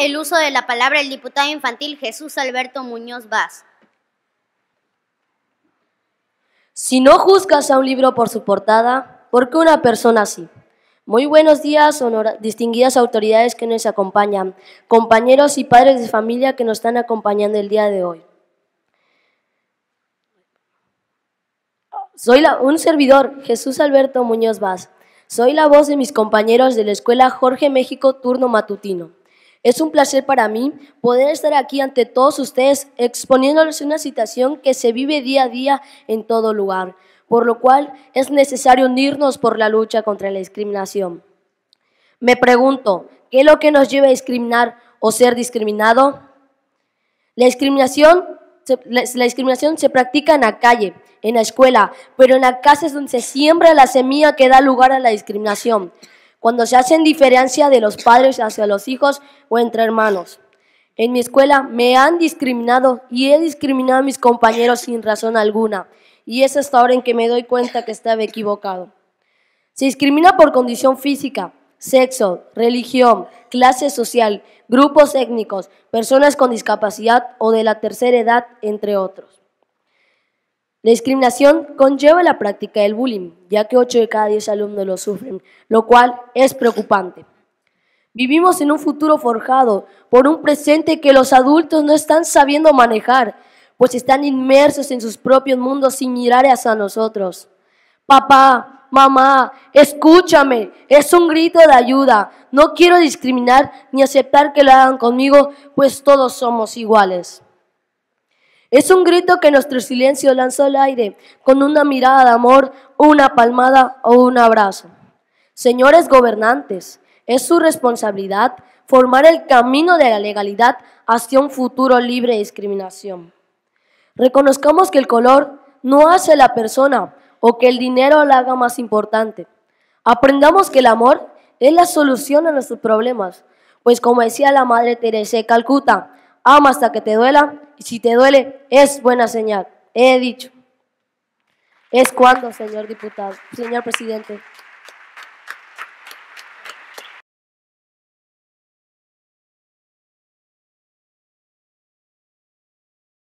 el uso de la palabra el diputado infantil Jesús Alberto Muñoz Vaz. Si no juzgas a un libro por su portada, ¿por qué una persona así? Muy buenos días, honor distinguidas autoridades que nos acompañan, compañeros y padres de familia que nos están acompañando el día de hoy. Soy un servidor, Jesús Alberto Muñoz Vaz. Soy la voz de mis compañeros de la Escuela Jorge México Turno Matutino. Es un placer para mí poder estar aquí ante todos ustedes exponiéndoles una situación que se vive día a día en todo lugar, por lo cual es necesario unirnos por la lucha contra la discriminación. Me pregunto, ¿qué es lo que nos lleva a discriminar o ser discriminado? La discriminación, la discriminación se practica en la calle, en la escuela, pero en la casa es donde se siembra la semilla que da lugar a la discriminación cuando se hacen diferencia de los padres hacia los hijos o entre hermanos. En mi escuela me han discriminado y he discriminado a mis compañeros sin razón alguna, y es hasta ahora en que me doy cuenta que estaba equivocado. Se discrimina por condición física, sexo, religión, clase social, grupos étnicos, personas con discapacidad o de la tercera edad, entre otros. La discriminación conlleva la práctica del bullying, ya que 8 de cada 10 alumnos lo sufren, lo cual es preocupante. Vivimos en un futuro forjado por un presente que los adultos no están sabiendo manejar, pues están inmersos en sus propios mundos sin mirar hacia nosotros. Papá, mamá, escúchame, es un grito de ayuda. No quiero discriminar ni aceptar que lo hagan conmigo, pues todos somos iguales. Es un grito que nuestro silencio lanzó al aire con una mirada de amor, una palmada o un abrazo. Señores gobernantes, es su responsabilidad formar el camino de la legalidad hacia un futuro libre de discriminación. Reconozcamos que el color no hace a la persona o que el dinero la haga más importante. Aprendamos que el amor es la solución a nuestros problemas, pues como decía la Madre Teresa de Calcuta, ama hasta que te duela, y si te duele, es buena señal. He dicho. Es cuando, señor diputado, señor presidente.